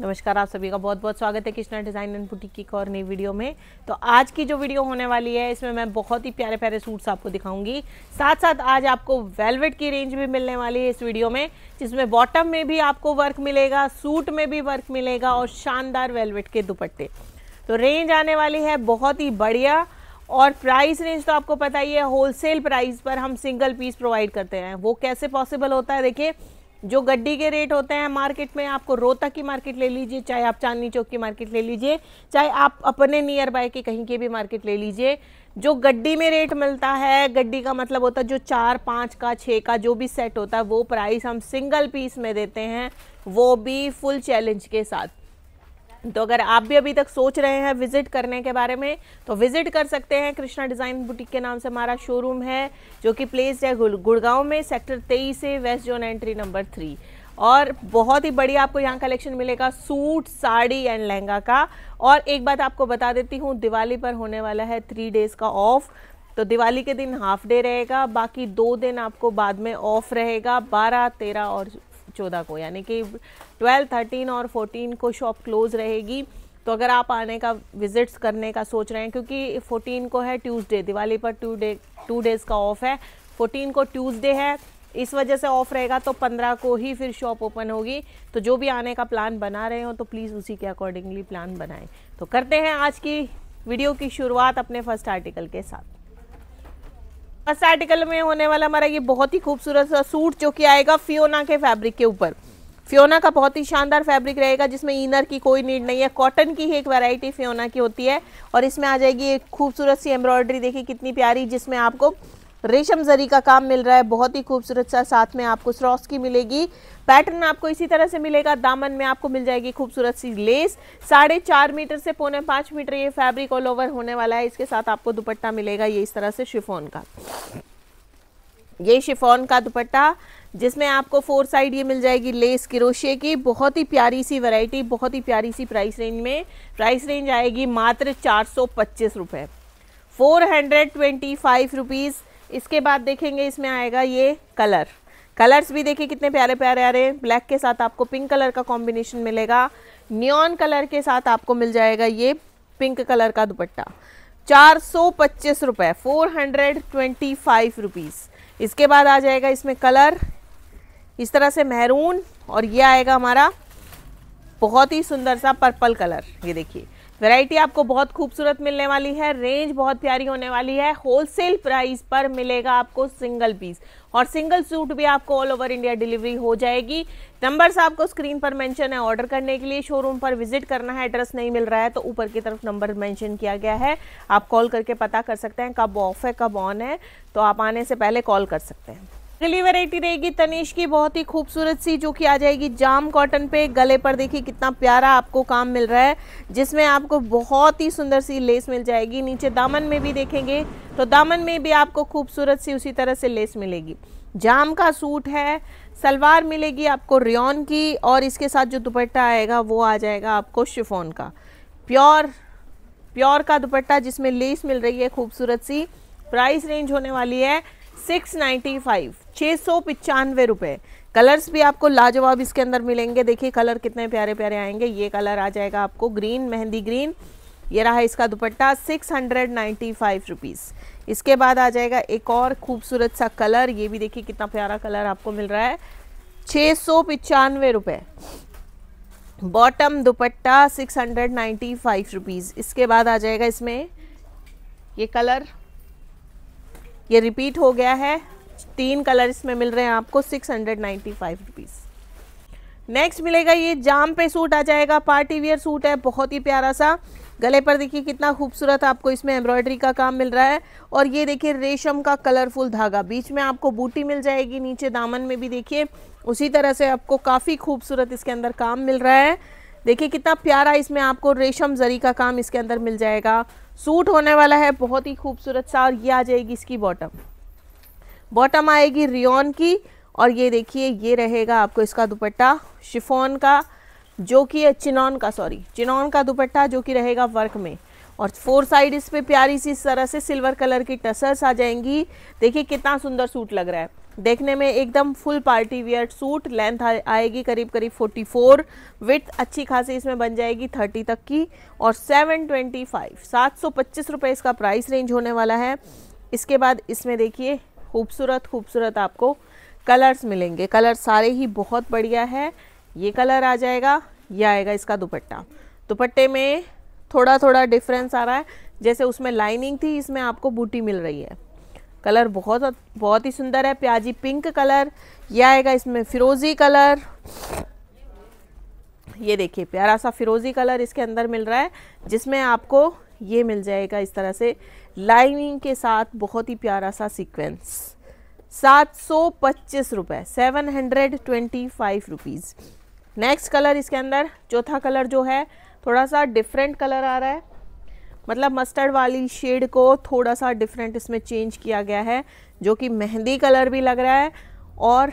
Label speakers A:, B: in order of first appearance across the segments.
A: नमस्कार आप सभी का बहुत बहुत स्वागत है कृष्णा डिज़ाइन एंड बुटीक की और नई वीडियो में तो आज की जो वीडियो होने वाली है इसमें मैं बहुत ही प्यारे प्यारे सूट्स आपको दिखाऊंगी साथ साथ आज आपको वेलवेट की रेंज भी मिलने वाली है इस वीडियो में जिसमें बॉटम में भी आपको वर्क मिलेगा सूट में भी वर्क मिलेगा और शानदार वेलवेट के दुपट्टे तो रेंज आने वाली है बहुत ही बढ़िया और प्राइस रेंज तो आपको पता ही है होलसेल प्राइस पर हम सिंगल पीस प्रोवाइड करते हैं वो कैसे पॉसिबल होता है देखिए जो गड्डी के रेट होते हैं मार्केट में आपको रोहतक की मार्केट ले लीजिए चाहे आप चांदनी चौक की मार्केट ले लीजिए चाहे आप अपने नियर बाय के कहीं की भी मार्केट ले लीजिए जो गड्डी में रेट मिलता है गड्डी का मतलब होता है जो चार पाँच का छः का जो भी सेट होता है वो प्राइस हम सिंगल पीस में देते हैं वो भी फुल चैलेंज के साथ तो अगर आप भी अभी तक सोच रहे हैं विजिट करने के बारे में तो विजिट कर सकते हैं कृष्णा डिज़ाइन बुटीक के नाम से हमारा शोरूम है जो कि प्लेस है गुड़गांव में सेक्टर तेईस से west zone entry number three और बहुत ही बढ़िया आपको यहाँ कलेक्शन मिलेगा सूट साड़ी एंड लहंगा का और एक बात आपको बता देती हूँ दिवाली पर होने वाला है थ्री डेज़ का ऑफ तो दिवाली के दिन हाफ डे रहेगा बाकी दो दिन आपको बाद में ऑफ रहेगा बारह तेरह और चौदह को यानी कि ट्वेल्व थर्टीन और फोर्टीन को शॉप क्लोज रहेगी तो अगर आप आने का विजिट्स करने का सोच रहे हैं क्योंकि फोर्टीन को है ट्यूसडे दिवाली पर टू डे टू डेज़ का ऑफ है फोर्टीन को ट्यूसडे है इस वजह से ऑफ रहेगा तो पंद्रह को ही फिर शॉप ओपन होगी तो जो भी आने का प्लान बना रहे हो तो प्लीज़ उसी के अकॉर्डिंगली प्लान बनाएं तो करते हैं आज की वीडियो की शुरुआत अपने फर्स्ट आर्टिकल के साथ फर्स्ट आर्टिकल में होने वाला हमारा ये बहुत ही खूबसूरत सा सूट जो कि आएगा फियोना के फैब्रिक के ऊपर फ्योना का बहुत ही शानदार फैब्रिक रहेगा जिसमें इनर की कोई नीड नहीं है कॉटन की ही एक वैरायटी फ्योना की होती है और इसमें आ जाएगी एक खूबसूरत सी एम्ब्रॉयडरी देखिए कितनी प्यारी जिसमें आपको रेशम जरी का काम मिल रहा है बहुत ही खूबसूरत सा साथ में आपको स्रॉस की मिलेगी पैटर्न आपको इसी तरह से मिलेगा दामन में आपको मिल जाएगी खूबसूरत सी लेस साढ़े चार मीटर से पौने पाँच मीटर ये फैब्रिक ऑल ओवर होने वाला है इसके साथ आपको दुपट्टा मिलेगा ये इस तरह से शिफोन का ये शिफोन का दुपट्टा जिसमें आपको फोर साइड ये मिल जाएगी लेस किरोशिये की बहुत ही प्यारी सी वैरायटी बहुत ही प्यारी सी प्राइस रेंज में प्राइस रेंज आएगी मात्र चार सौ पच्चीस रुपये four hundred twenty five rupees इसके बाद देखेंगे इसमें आएगा ये कलर कलर्स भी देखिए कितने प्यारे प्यारे आ रहे हैं ब्लैक के साथ आपको पिंक कलर का कॉम्बिनेशन मिलेगा न्योन कलर के साथ आपको मिल जाएगा ये पिंक कलर का दुपट्टा चार सौ पच्चीस रुपये four hundred twenty five rupees इसके बाद आ जाएगा इसमें कलर इस तरह से महरून और ये आएगा हमारा बहुत ही सुंदर सा पर्पल कलर ये देखिए वैरायटी आपको बहुत खूबसूरत मिलने वाली है रेंज बहुत प्यारी होने वाली है होलसेल प्राइस पर मिलेगा आपको सिंगल पीस और सिंगल सूट भी आपको ऑल ओवर इंडिया डिलीवरी हो जाएगी नंबर्स आपको स्क्रीन पर मेंशन है ऑर्डर करने के लिए शोरूम पर विजिट करना है एड्रेस नहीं मिल रहा है तो ऊपर की तरफ नंबर मेंशन किया गया है आप कॉल करके पता कर सकते हैं कब ऑफ है कब ऑन है तो आप आने से पहले कॉल कर सकते हैं अगली वेराइटी रहेगी तनिष की बहुत ही खूबसूरत सी जो कि आ जाएगी जाम कॉटन पे गले पर देखिए कितना प्यारा आपको काम मिल रहा है जिसमें आपको बहुत ही सुंदर सी लेस मिल जाएगी नीचे दामन में भी देखेंगे तो दामन में भी आपको खूबसूरत सी उसी तरह से लेस मिलेगी जाम का सूट है सलवार मिलेगी आपको रियोन की और इसके साथ जो दुपट्टा आएगा वो आ जाएगा आपको शिफोन का प्योर प्योर का दुपट्टा जिसमें लेस मिल रही है खूबसूरत सी प्राइस रेंज होने वाली है सिक्स नाइन्टी फाइव छः सौ पचानवे रुपये कलर्स भी आपको लाजवाब इसके अंदर मिलेंगे देखिए कलर कितने प्यारे प्यारे आएंगे ये कलर आ जाएगा आपको ग्रीन मेहंदी ग्रीन ये रहा इसका dupatta six hundred ninety five rupees इसके बाद आ जाएगा एक और खूबसूरत सा कलर ये भी देखिए कितना प्यारा कलर आपको मिल रहा है छः सौ पचानवे रुपये bottom dupatta six hundred ninety five rupees इसके बाद आ जाएगा इसमें ये कलर ये रिपीट हो गया है तीन कलर इसमें मिल रहे हैं आपको six hundred ninety five rupees next मिलेगा ये जाम पे सूट आ जाएगा पार्टी वियर सूट है बहुत ही प्यारा सा गले पर देखिए कितना खूबसूरत आपको इसमें एम्ब्रॉयडरी का काम मिल रहा है और ये देखिए रेशम का कलरफुल धागा बीच में आपको बूटी मिल जाएगी नीचे दामन में भी देखिए उसी तरह से आपको काफ़ी खूबसूरत इसके अंदर काम मिल रहा है देखिए कितना प्यारा इसमें आपको रेशम जरी का काम इसके अंदर मिल जाएगा सूट होने वाला है बहुत ही खूबसूरत सा और ये आ जाएगी इसकी बॉटम बॉटम आएगी रियोन की और ये देखिए ये रहेगा आपको इसका दुपट्टा शिफोन का जो कि है चिनौन का सॉरी चिनौन का दुपट्टा जो कि रहेगा वर्क में और फोर साइड इस पर प्यारी सी इस तरह से सिल्वर कलर की टसर्स आ जाएंगी देखिए कितना सुंदर सूट लग रहा है देखने में एकदम full party wear suit length आएगी करीब करीब 44 विथ अच्छी खासी इसमें बन जाएगी 30 तक की और 725 725 रुपए इसका प्राइस रेंज होने वाला है इसके बाद इसमें देखिए खूबसूरत खूबसूरत आपको कलर्स मिलेंगे कलर सारे ही बहुत बढ़िया है ये कलर आ जाएगा ये आएगा इसका दुपट्टा दुपट्टे में थोड़ा थोड़ा डिफरेंस आ रहा है जैसे उसमें लाइनिंग थी इसमें आपको बूटी मिल रही है कलर बहुत बहुत ही सुंदर है प्याजी पिंक कलर ये आएगा इसमें फिरोजी कलर ये देखिए प्यारा सा फिरोजी कलर इसके अंदर मिल रहा है जिसमें आपको ये मिल जाएगा इस तरह से लाइनिंग के साथ बहुत ही प्यारा सा सीक्वेंस सात सौ पच्चीस रुपये seven hundred twenty five rupees next colour इसके अंदर चौथा कलर जो है थोड़ा सा डिफरेंट कलर आ रहा है मतलब मस्टर्ड वाली शेड को थोड़ा सा डिफरेंट इसमें चेंज किया गया है जो कि मेहंदी कलर भी लग रहा है और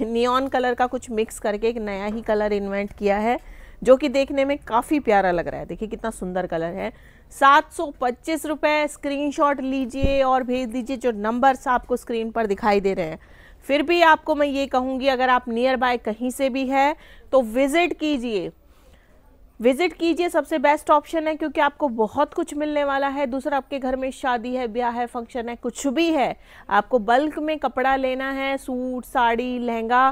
A: नियॉन कलर का कुछ मिक्स करके एक नया ही कलर इन्वेंट किया है जो कि देखने में काफ़ी प्यारा लग रहा है देखिए कितना सुंदर कलर है सात सौ पच्चीस रुपये शॉट लीजिए और भेज दीजिए जो नंबर्स आपको स्क्रीन पर दिखाई दे रहे हैं फिर भी आपको मैं ये कहूँगी अगर आप नियर बाय कहीं से भी है तो विज़िट कीजिए विजिट कीजिए सबसे बेस्ट ऑप्शन है क्योंकि आपको बहुत कुछ मिलने वाला है दूसरा आपके घर में शादी है ब्याह है फंक्शन है कुछ भी है आपको बल्क में कपड़ा लेना है suit sari lehenga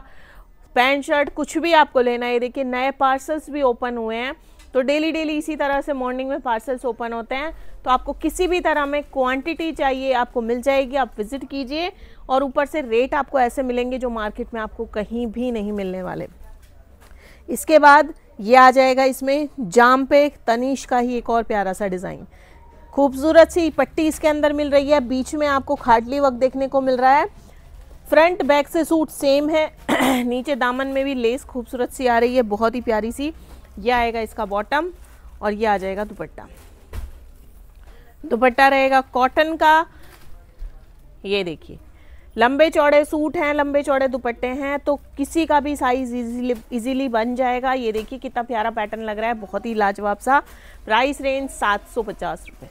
A: pant shirt कुछ भी आपको लेना है देखिए नए पार्सल्स भी ओपन हुए हैं तो डेली डेली इसी तरह से मॉर्निंग में पार्सल्स ओपन होते हैं तो आपको किसी भी तरह में क्वांटिटी चाहिए आपको मिल जाएगी आप विज़िट कीजिए और ऊपर से रेट आपको ऐसे मिलेंगे जो मार्केट में आपको कहीं भी नहीं मिलने वाले इसके बाद ये आ जाएगा इसमें जाम पे तनिश का ही एक और प्यारा सा डिज़ाइन खूबसूरत सी पट्टी इसके अंदर मिल रही है बीच में आपको खाटली वक्त देखने को मिल रहा है फ्रंट बैक से सूट सेम है नीचे दामन में भी लेस खूबसूरत सी आ रही है बहुत ही प्यारी सी यह आएगा इसका बॉटम और ये आ जाएगा दुपट्टा दुपट्टा रहेगा कॉटन का ये देखिए लंबे चौड़े सूट हैं लंबे चौड़े दुपट्टे हैं तो किसी का भी साइज़ इजीली इजीली बन जाएगा ये देखिए कितना प्यारा पैटर्न लग रहा है बहुत ही लाजवाब सा प्राइस रेंज सात सौ पचास रुपये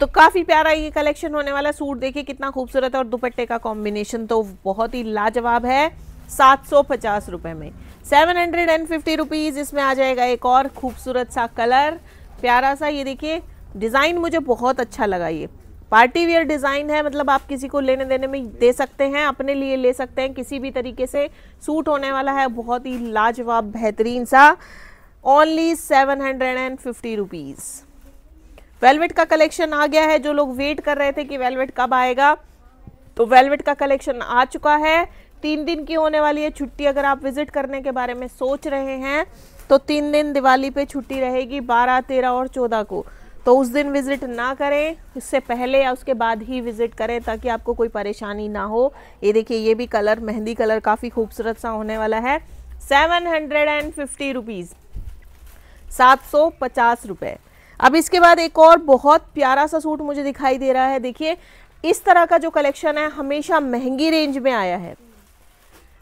A: तो काफ़ी प्यारा ये कलेक्शन होने वाला सूट देखिए कितना खूबसूरत है और दुपट्टे का कॉम्बिनेशन तो बहुत ही लाजवाब है सात सौ पचास रुपये में seven hundred and fifty rupees इसमें आ जाएगा एक और खूबसूरत सा कलर प्यारा सा ये देखिए डिज़ाइन मुझे बहुत अच्छा लगा ये पार्टी वेयर डिज़ाइन है मतलब आप किसी को लेने देने में दे सकते हैं अपने लिए ले सकते हैं किसी भी तरीके से सूट होने वाला है बहुत ही लाजवाब बेहतरीन सा only seven hundred and fifty rupees velvet का कलेक्शन आ गया है जो लोग वेट कर रहे थे कि वेलवेट कब आएगा तो वेलवेट का कलेक्शन आ चुका है तीन दिन की होने वाली है छुट्टी अगर आप विजिट करने के बारे में सोच रहे हैं तो तीन दिन दिवाली पे छुट्टी रहेगी बारह तेरह और चौदह को तो उस दिन विज़िट ना करें इससे पहले या उसके बाद ही विज़िट करें ताकि आपको कोई परेशानी ना हो ये देखिए ये भी कलर मेहंदी कलर काफ़ी खूबसूरत सा होने वाला है seven hundred and fifty rupees सात सौ पचास रुपये अब इसके बाद एक और बहुत प्यारा सा सूट मुझे दिखाई दे रहा है देखिए इस तरह का जो कलेक्शन है हमेशा महंगी रेंज में आया है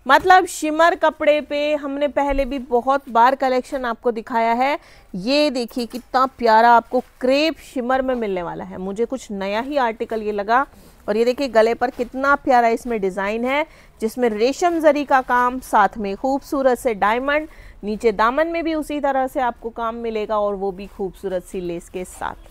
A: मतलब शिमर कपड़े पे हमने पहले भी बहुत बार कलेक्शन आपको दिखाया है ये देखिए कितना प्यारा आपको क्रेप शिमर में मिलने वाला है मुझे कुछ नया ही आर्टिकल ये लगा और ये देखिए गले पर कितना प्यारा इसमें डिज़ाइन है जिसमें रेशम जरी का काम साथ में खूबसूरत से डायमंड नीचे दामन में भी उसी तरह से आपको काम मिलेगा और वो भी खूबसूरत सी लेस के साथ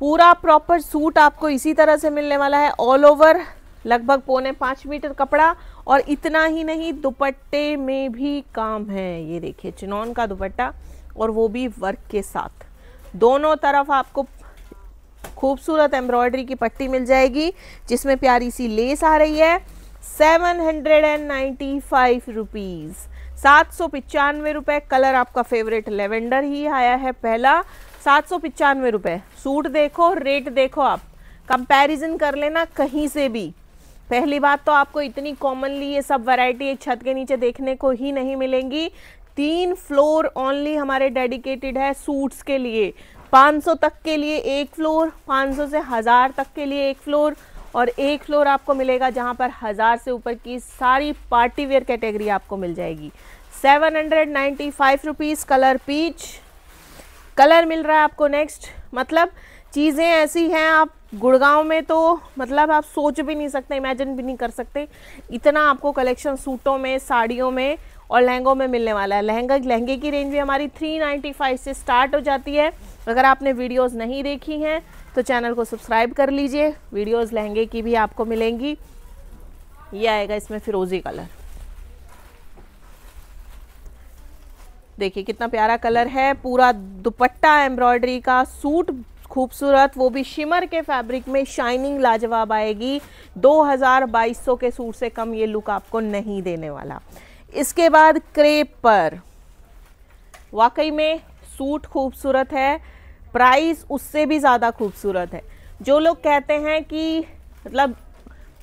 A: पूरा प्रॉपर सूट आपको इसी तरह से मिलने वाला है ऑल ओवर लगभग पौने पाँच मीटर कपड़ा और इतना ही नहीं दुपट्टे में भी काम है ये देखिए चिनौन का दुपट्टा और वो भी वर्क के साथ दोनों तरफ आपको खूबसूरत एम्ब्रॉयडरी की पट्टी मिल जाएगी जिसमें प्यारी सी लेस आ रही है seven hundred and ninety five rupees सात सौ पचानवे रुपये कलर आपका फेवरेट लेवेंडर ही आया है पहला सात सौ पचानवे रुपये सूट देखो रेट देखो आप कंपैरिजन कर लेना कहीं से भी पहली बात तो आपको इतनी कॉमनली ये सब वैरायटी एक छत के नीचे देखने को ही नहीं मिलेंगी तीन फ्लोर ओनली हमारे डेडिकेटेड है सूट्स के लिए 500 तक के लिए एक फ्लोर 500 से हज़ार तक के लिए एक फ्लोर और एक फ्लोर आपको मिलेगा जहाँ पर हज़ार से ऊपर की सारी पार्टी वेयर कैटेगरी आपको मिल जाएगी seven hundred ninety five rupees colour peach colour मिल रहा है आपको नेक्स्ट मतलब चीज़ें ऐसी हैं आप गुड़गांव में तो मतलब आप सोच भी नहीं सकते इमेजिन भी नहीं कर सकते इतना आपको कलेक्शन सूटों में साड़ियों में और लहंगों में मिलने वाला है लहंगा लहंगे की रेंज भी हमारी 395 से स्टार्ट हो जाती है अगर आपने वीडियोस नहीं देखी हैं तो चैनल को सब्सक्राइब कर लीजिए वीडियोस लहंगे की भी आपको मिलेंगी ये आएगा इसमें फिरोज़ी कलर देखिए कितना प्यारा कलर है पूरा दुपट्टा एम्ब्रॉयडरी का सूट खूबसूरत वो भी शिमर के फैब्रिक में शाइनिंग लाजवाब आएगी 2200 के सूट से कम ये लुक आपको नहीं देने वाला इसके बाद क्रेप पर वाकई में सूट खूबसूरत है प्राइस उससे भी ज़्यादा खूबसूरत है जो लोग कहते हैं कि मतलब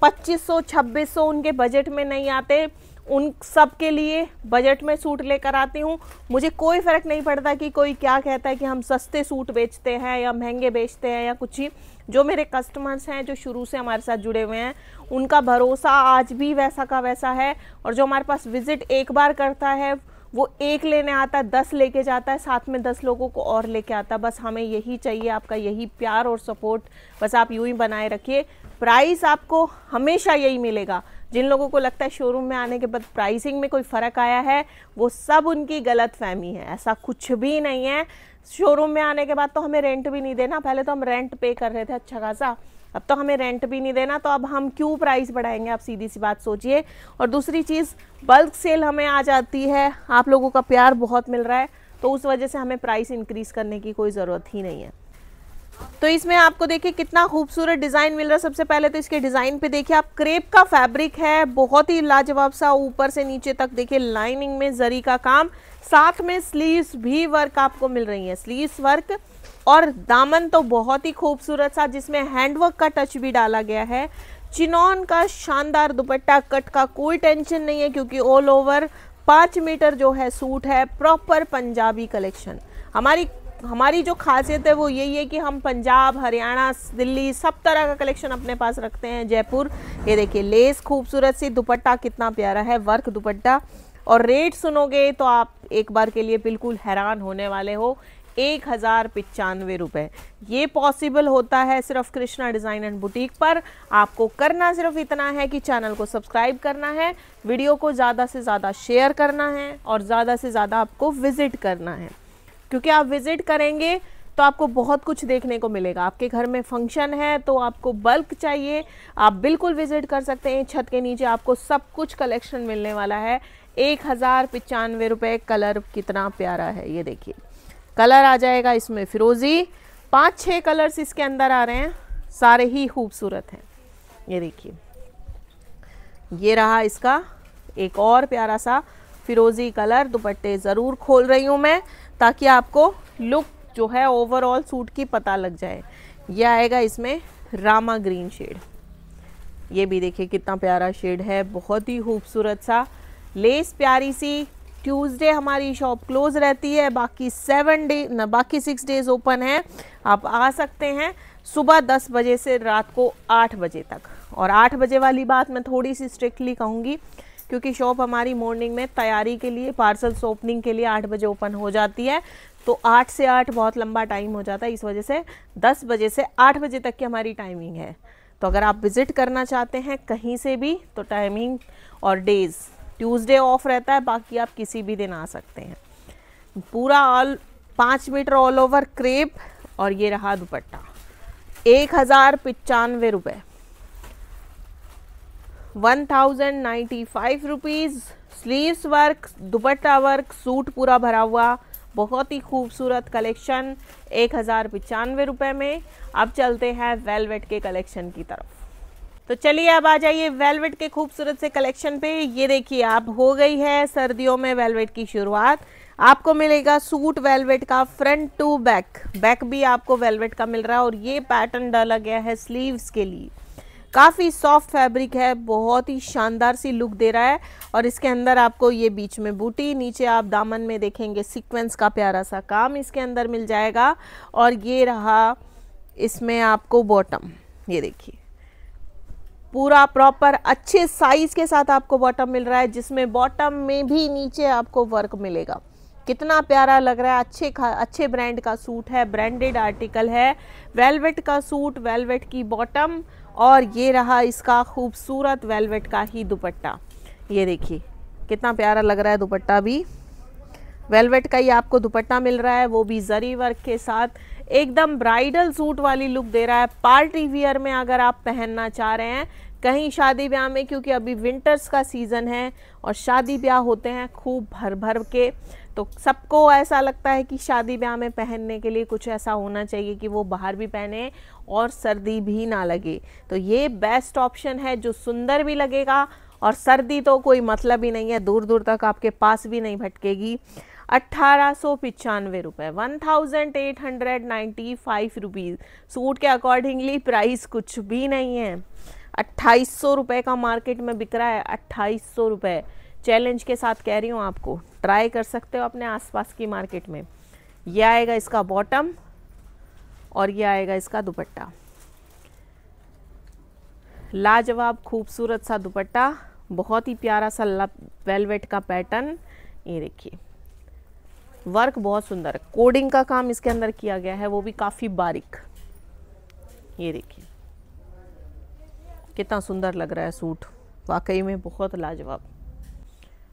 A: 2500 2600 उनके बजट में नहीं आते उन सब के लिए बजट में सूट लेकर आती हूँ मुझे कोई फ़र्क नहीं पड़ता कि कोई क्या कहता है कि हम सस्ते सूट बेचते हैं या महंगे बेचते हैं या कुछ ही जो मेरे कस्टमर्स हैं जो शुरू से हमारे साथ जुड़े हुए हैं उनका भरोसा आज भी वैसा का वैसा है और जो हमारे पास विज़िट एक बार करता है वो एक लेने आता है दस लेके जाता है साथ में दस लोगों को और लेके आता है बस हमें यही चाहिए आपका यही प्यार और सपोर्ट बस आप यूं ही बनाए रखिए प्राइस आपको हमेशा यही मिलेगा जिन लोगों को लगता है शोरूम में आने के बाद प्राइसिंग में कोई फ़र्क आया है वो सब उनकी गलत फहमी है ऐसा कुछ भी नहीं है शोरूम में आने के बाद तो हमें रेंट भी नहीं देना पहले तो हम रेंट पे कर रहे थे अच्छा खासा अब तो हमें रेंट भी नहीं देना तो अब हम क्यों प्राइस बढ़ाएंगे आप सीधी सी बात सोचिए और दूसरी चीज़ बल्क सेल हमें आ जाती है आप लोगों का प्यार बहुत मिल रहा है तो उस वजह से हमें प्राइस इंक्रीज़ करने की कोई ज़रूरत ही नहीं है तो इसमें आपको देखिए कितना खूबसूरत डिज़ाइन मिल रहा है सबसे पहले तो इसके डिज़ाइन पे देखिए आप क्रेप का फैब्रिक है बहुत ही लाजवाब सा ऊपर से नीचे तक देखिए लाइनिंग में जरी का काम साथ में स्लीव्स भी वर्क आपको मिल रही है स्लीव्स वर्क और दामन तो बहुत ही खूबसूरत सा जिसमें हैंडवर्क का टच भी डाला गया है चिनौन का शानदार दुपट्टा कट का कोई टेंशन नहीं है क्योंकि ऑल ओवर पाँच मीटर जो है सूट है प्रॉपर पंजाबी कलेक्शन हमारी हमारी जो खासियत है वो यही है कि हम पंजाब हरियाणा दिल्ली सब तरह का कलेक्शन अपने पास रखते हैं जयपुर ये देखिए लेस खूबसूरत सी दुपट्टा कितना प्यारा है वर्क दुपट्टा और रेट सुनोगे तो आप एक बार के लिए बिल्कुल हैरान होने वाले हो एक हज़ार पचानवे रुपये ये पॉसिबल होता है सिर्फ कृष्णा डिज़ाइन एंड बुटीक पर आपको करना सिर्फ इतना है कि चैनल को सब्सक्राइब करना है वीडियो को ज़्यादा से ज़्यादा शेयर करना है और ज़्यादा से ज़्यादा आपको विज़िट करना है क्योंकि आप विजिट करेंगे तो आपको बहुत कुछ देखने को मिलेगा आपके घर में फंक्शन है तो आपको बल्क चाहिए आप बिल्कुल विजिट कर सकते हैं छत के नीचे आपको सब कुछ कलेक्शन मिलने वाला है एक हज़ार पचानवे रुपये कलर कितना प्यारा है ये देखिए कलर आ जाएगा इसमें फिरोज़ी पांच छह कलर्स इसके अंदर आ रहे हैं सारे ही खूबसूरत हैं ये देखिए ये रहा इसका एक और प्यारा सा फिरोज़ी कलर दुपट्टे ज़रूर खोल रही हूँ मैं ताकि आपको लुक जो है ओवरऑल सूट की पता लग जाए ये आएगा इसमें रामा ग्रीन शेड ये भी देखिए कितना प्यारा शेड है बहुत ही खूबसूरत सा लेस प्यारी सी ट्यूसडे हमारी शॉप क्लोज रहती है बाकी सेवन डे बाकी सिक्स डेज ओपन है आप आ सकते हैं सुबह दस बजे से रात को आठ बजे तक और आठ बजे वाली बात मैं थोड़ी सी स्ट्रिक्टली कहूँगी क्योंकि शॉप हमारी मॉर्निंग में तैयारी के लिए पार्सल्स ओपनिंग के लिए आठ बजे ओपन हो जाती है तो आठ से आठ बहुत लंबा टाइम हो जाता है इस वजह से दस बजे से आठ बजे तक की हमारी टाइमिंग है तो अगर आप विज़िट करना चाहते हैं कहीं से भी तो टाइमिंग और डेज़ ट्यूसडे ऑफ रहता है बाकी आप किसी भी दिन आ सकते हैं पूरा ऑल पाँच मीटर ऑल ओवर क्रेप और ये रहा दुपट्टा एक हज़ार पचानवे रुपये 1095 thousand five rupees sleeves work dupatta work suit पूरा भरा हुआ बहुत ही खूबसूरत कलेक्शन एक हज़ार पचानवे रुपये में अब चलते हैं वेलवेट के कलेक्शन की तरफ तो चलिए अब आ जाइए वेलवेट के खूबसूरत से कलेक्शन पे ये देखिए आप हो गई है सर्दियों में वेलवेट की शुरुआत आपको मिलेगा सूट वेलवेट का फ्रंट टू बैक बैक भी आपको वेलवेट का मिल रहा है और ये पैटर्न डाला गया है स्लीव्स के लिए काफ़ी सॉफ्ट फैब्रिक है बहुत ही शानदार सी लुक दे रहा है और इसके अंदर आपको ये बीच में बूटी नीचे आप दामन में देखेंगे सीक्वेंस का प्यारा सा काम इसके अंदर मिल जाएगा और ये रहा इसमें आपको बॉटम ये देखिए पूरा प्रॉपर अच्छे साइज़ के साथ आपको बॉटम मिल रहा है जिसमें बॉटम में भी नीचे आपको वर्क मिलेगा कितना प्यारा लग रहा है अच्छे अच्छे ब्रांड का सूट है ब्रांडेड आर्टिकल है वेलवेट का सूट वेलवेट की बॉटम और ये रहा इसका खूबसूरत वेलवेट का ही दुपट्टा ये देखिए कितना प्यारा लग रहा है दुपट्टा भी वेलवेट का ही आपको दुपट्टा मिल रहा है वो भी जरी वर्क के साथ एकदम ब्राइडल सूट वाली लुक दे रहा है पार्टी वियर में अगर आप पहनना चाह रहे हैं कहीं शादी ब्याह में क्योंकि अभी विंटर्स का सीज़न है और शादी ब्याह होते हैं खूब भर भर के तो सबको ऐसा लगता है कि शादी ब्याह में पहनने के लिए कुछ ऐसा होना चाहिए कि वो बाहर भी पहने और सर्दी भी ना लगे तो ये बेस्ट ऑप्शन है जो सुंदर भी लगेगा और सर्दी तो कोई मतलब ही नहीं है दूर दूर तक आपके पास भी नहीं भटकेगी अट्ठारह सौ पचानवे रुपये one thousand eight hundred ninety five rupees suit के अकॉर्डिंगली प्राइस कुछ भी नहीं है अट्ठाईस सौ रुपये का मार्केट में बिक रहा है अट्ठाईस सौ रुपये चैलेंज के साथ कह रही हूँ आपको ट्राई कर सकते हो अपने आसपास की मार्केट में ये आएगा इसका बॉटम और ये आएगा इसका दुपट्टा लाजवाब खूबसूरत सा दुपट्टा बहुत ही प्यारा सा वेलवेट का पैटर्न ये देखिए वर्क बहुत सुंदर है कोडिंग का काम इसके अंदर किया गया है वो भी काफ़ी बारीक ये देखिए कितना सुंदर लग रहा है सूट वाकई में बहुत लाजवाब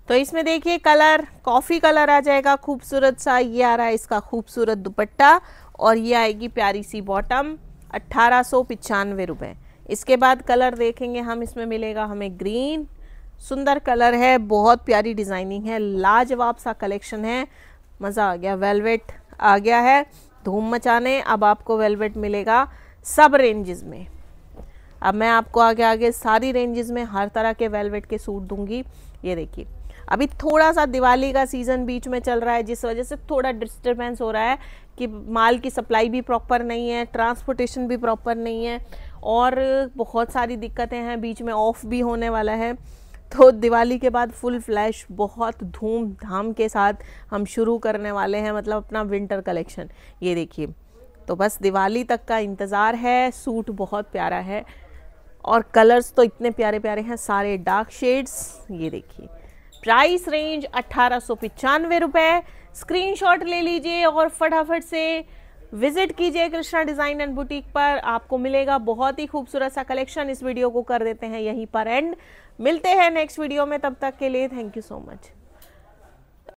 A: तो इसमें देखिए कलर कॉफ़ी कलर आ जाएगा खूबसूरत सा ये आ रहा है इसका खूबसूरत दुपट्टा और ये आएगी प्यारी सी बॉटम अट्ठारह सौ पिचानवे रुपये इसके बाद कलर देखेंगे हम इसमें मिलेगा हमें ग्रीन सुंदर कलर है बहुत प्यारी डिज़ाइनिंग है लाजवाब सा कलेक्शन है मज़ा आ गया वेलवेट आ गया है धूम मचाने अब आपको वेलवेट मिलेगा सब रेंजेस में अब मैं आपको आगे आगे सारी रेंजेस में हर तरह के वेलवेट के सूट दूंगी ये देखिए अभी थोड़ा सा दिवाली का सीज़न बीच में चल रहा है जिस वजह से थोड़ा डिस्टर्बेंस हो रहा है कि माल की सप्लाई भी प्रॉपर नहीं है ट्रांसपोर्टेशन भी प्रॉपर नहीं है और बहुत सारी दिक्कतें हैं बीच में ऑफ भी होने वाला है तो दिवाली के बाद फुल फ्लैश बहुत धूमधाम के साथ हम शुरू करने वाले हैं मतलब अपना विंटर कलेक्शन ये देखिए तो बस दिवाली तक का इंतज़ार है सूट बहुत प्यारा है और कलर्स तो इतने प्यारे प्यारे हैं सारे डार्क शेड्स ये देखिए प्राइस रेंज अट्ठारह सौ स्क्रीनशॉट स्क्रीन ले लीजिए और फटाफट से विजिट कीजिए कृष्णा डिज़ाइन एंड बुटीक पर आपको मिलेगा बहुत ही खूबसूरत सा कलेक्शन इस वीडियो को कर देते हैं यहीं पर एंड मिलते हैं नेक्स्ट वीडियो में तब तक के लिए थैंक यू सो मच